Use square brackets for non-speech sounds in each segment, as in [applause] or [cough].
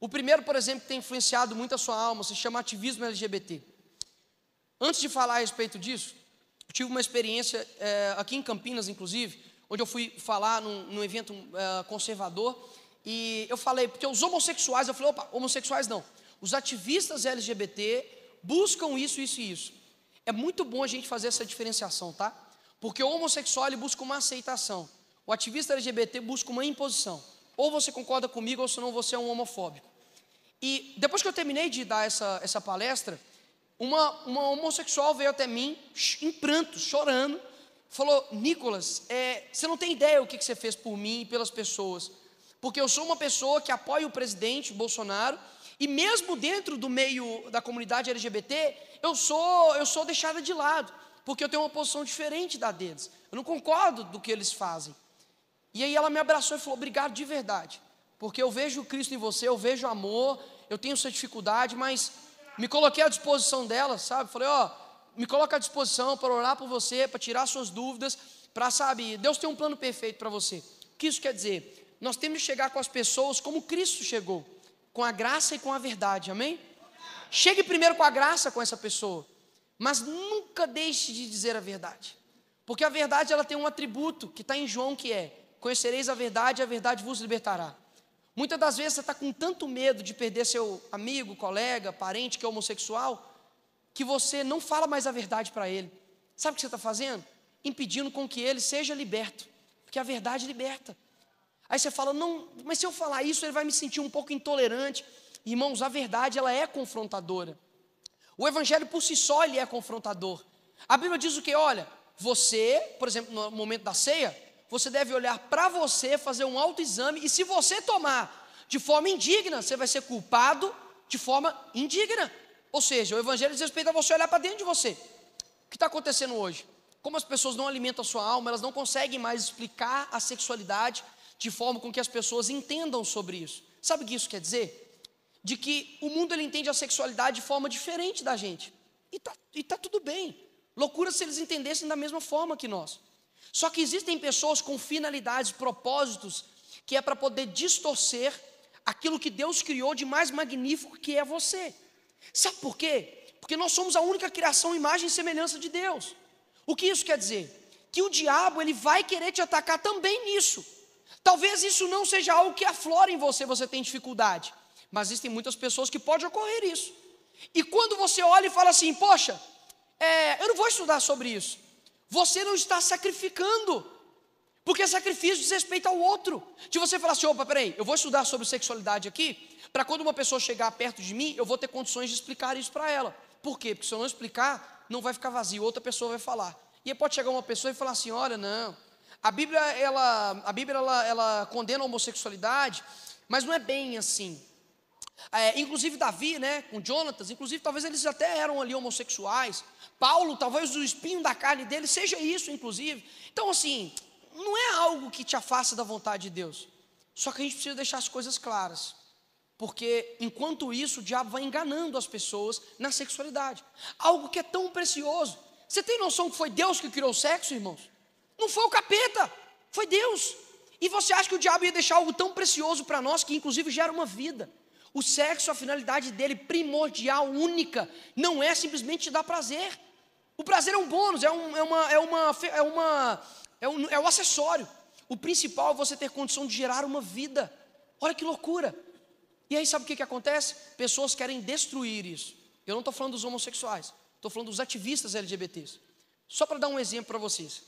O primeiro, por exemplo, que tem influenciado muito a sua alma se chama ativismo LGBT. Antes de falar a respeito disso, eu tive uma experiência é, aqui em Campinas, inclusive, onde eu fui falar num, num evento é, conservador e eu falei, porque os homossexuais, eu falei, opa, homossexuais não, os ativistas LGBT buscam isso, isso e isso. É muito bom a gente fazer essa diferenciação, tá? Porque o homossexual ele busca uma aceitação, o ativista LGBT busca uma imposição. Ou você concorda comigo, ou senão você é um homofóbico. E depois que eu terminei de dar essa, essa palestra, uma, uma homossexual veio até mim, em pranto, chorando, falou: Nicolas, é, você não tem ideia o que, que você fez por mim e pelas pessoas, porque eu sou uma pessoa que apoia o presidente Bolsonaro, e mesmo dentro do meio da comunidade LGBT, eu sou, eu sou deixada de lado, porque eu tenho uma posição diferente da deles. Eu não concordo do que eles fazem. E aí ela me abraçou e falou: Obrigado de verdade, porque eu vejo Cristo em você, eu vejo amor, eu tenho sua dificuldade, mas me coloquei à disposição dela, sabe? Falei: Ó, oh, me coloca à disposição para orar por você, para tirar suas dúvidas, para, sabe, Deus tem um plano perfeito para você. O que isso quer dizer? Nós temos que chegar com as pessoas como Cristo chegou, com a graça e com a verdade, amém? Chegue primeiro com a graça com essa pessoa, mas nunca deixe de dizer a verdade, porque a verdade ela tem um atributo que está em João que é Conhecereis a verdade e a verdade vos libertará. Muitas das vezes você está com tanto medo de perder seu amigo, colega, parente que é homossexual, que você não fala mais a verdade para ele. Sabe o que você está fazendo? Impedindo com que ele seja liberto. Porque a verdade liberta. Aí você fala, não, mas se eu falar isso, ele vai me sentir um pouco intolerante. Irmãos, a verdade, ela é confrontadora. O evangelho por si só, ele é confrontador. A Bíblia diz o que? Olha, você, por exemplo, no momento da ceia, você deve olhar para você, fazer um autoexame, e se você tomar de forma indigna, você vai ser culpado de forma indigna. Ou seja, o Evangelho diz respeito a você olhar para dentro de você. O que está acontecendo hoje? Como as pessoas não alimentam a sua alma, elas não conseguem mais explicar a sexualidade de forma com que as pessoas entendam sobre isso. Sabe o que isso quer dizer? De que o mundo ele entende a sexualidade de forma diferente da gente. E está tá tudo bem. Loucura se eles entendessem da mesma forma que nós. Só que existem pessoas com finalidades, propósitos, que é para poder distorcer aquilo que Deus criou de mais magnífico que é você. Sabe por quê? Porque nós somos a única criação, imagem e semelhança de Deus. O que isso quer dizer? Que o diabo ele vai querer te atacar também nisso. Talvez isso não seja algo que aflora em você, você tem dificuldade. Mas existem muitas pessoas que pode ocorrer isso. E quando você olha e fala assim, poxa, é, eu não vou estudar sobre isso. Você não está sacrificando. Porque sacrifício diz respeito ao outro. De você falar assim, opa, peraí, eu vou estudar sobre sexualidade aqui, para quando uma pessoa chegar perto de mim, eu vou ter condições de explicar isso para ela. Por quê? Porque se eu não explicar, não vai ficar vazio, outra pessoa vai falar. E aí pode chegar uma pessoa e falar assim, olha, não, a Bíblia, ela, a Bíblia, ela, ela condena a homossexualidade, mas não é bem assim. É, inclusive Davi, né, com Jonatas, inclusive talvez eles até eram ali homossexuais. Paulo, talvez o espinho da carne dele seja isso, inclusive. Então, assim, não é algo que te afasta da vontade de Deus. Só que a gente precisa deixar as coisas claras. Porque enquanto isso, o diabo vai enganando as pessoas na sexualidade. Algo que é tão precioso. Você tem noção que foi Deus que criou o sexo, irmãos? Não foi o capeta, foi Deus. E você acha que o diabo ia deixar algo tão precioso para nós que inclusive gera uma vida? O sexo, a finalidade dele primordial, única, não é simplesmente te dar prazer. O prazer é um bônus, é, um, é uma, é uma, é uma, é um, é um acessório. O principal é você ter condição de gerar uma vida. Olha que loucura. E aí sabe o que, que acontece? Pessoas querem destruir isso. Eu não estou falando dos homossexuais, estou falando dos ativistas LGBTs. Só para dar um exemplo para vocês.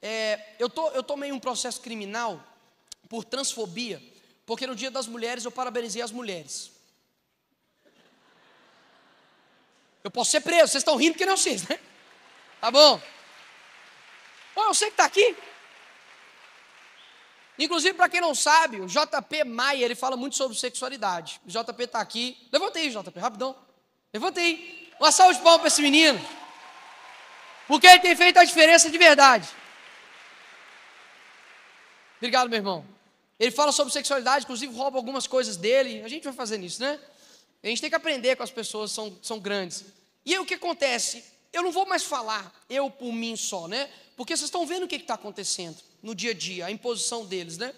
É, eu, tô, eu tomei um processo criminal por transfobia, porque no Dia das Mulheres eu parabenizei as mulheres. Eu posso ser preso, vocês estão rindo porque não sei, né? Tá bom? Bom, eu sei que está aqui. Inclusive, para quem não sabe, o JP Maia, ele fala muito sobre sexualidade. O JP está aqui. Levanta aí, JP, rapidão. Levanta aí. Uma salva de palmas para esse menino. Porque ele tem feito a diferença de verdade. Obrigado, meu irmão. Ele fala sobre sexualidade, inclusive rouba algumas coisas dele. A gente vai fazer isso, né? A gente tem que aprender com as pessoas são, são grandes. E aí o que acontece? Eu não vou mais falar eu por mim só, né? Porque vocês estão vendo o que está acontecendo no dia a dia, a imposição deles, né?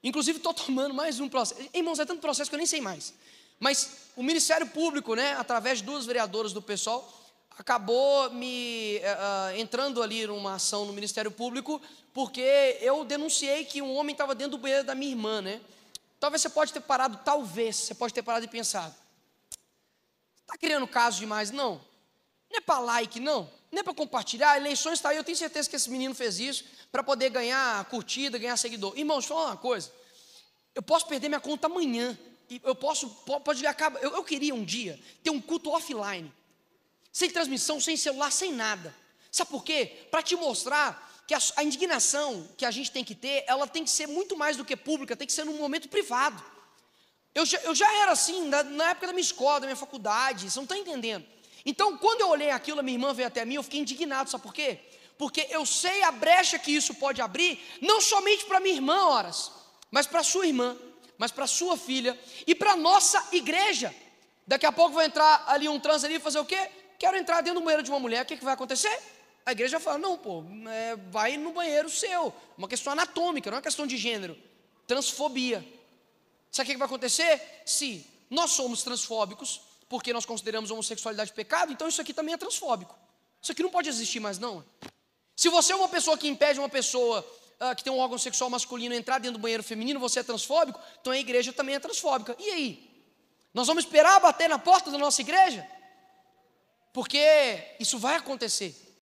Inclusive, estou [laughs] tomando mais um processo. Irmãos, é tanto processo que eu nem sei mais. Mas o Ministério Público, né, através de duas vereadoras do pessoal, acabou me uh, entrando ali numa ação no Ministério Público, porque eu denunciei que um homem estava dentro do banheiro da minha irmã, né? Talvez você pode ter parado, talvez, você pode ter parado e pensado está criando caso demais, não. Não é para like, não. Não é para compartilhar. Eleições está aí, eu tenho certeza que esse menino fez isso para poder ganhar curtida, ganhar seguidor. Irmãos, falar uma coisa. Eu posso perder minha conta amanhã. Eu posso, pode acabar. Eu, eu queria um dia ter um culto offline, sem transmissão, sem celular, sem nada. Sabe por quê? Para te mostrar que a, a, indignação que a gente tem que ter, ela tem que ser muito mais do que pública, tem que ser num momento privado. Eu já, eu já era assim na, na, época da minha escola, da minha faculdade, você não está entendendo. Então, quando eu olhei aquilo, a minha irmã veio até mim, eu fiquei indignado, sabe por quê? Porque eu sei a brecha que isso pode abrir, não somente para minha irmã, horas, mas para sua irmã, mas para sua filha e para nossa igreja. Daqui a pouco vai entrar ali um trans ali e fazer o quê? Quero entrar dentro do banheiro de uma mulher, o que, que vai acontecer? A igreja fala: não, pô, é, vai no banheiro seu. Uma questão anatômica, não é uma questão de gênero. Transfobia. Sabe o que vai acontecer? Se nós somos transfóbicos, porque nós consideramos a homossexualidade pecado, então isso aqui também é transfóbico. Isso aqui não pode existir mais, não. Se você é uma pessoa que impede uma pessoa uh, que tem um órgão sexual masculino entrar dentro do banheiro feminino, você é transfóbico, então a igreja também é transfóbica. E aí? Nós vamos esperar bater na porta da nossa igreja? Porque isso vai acontecer.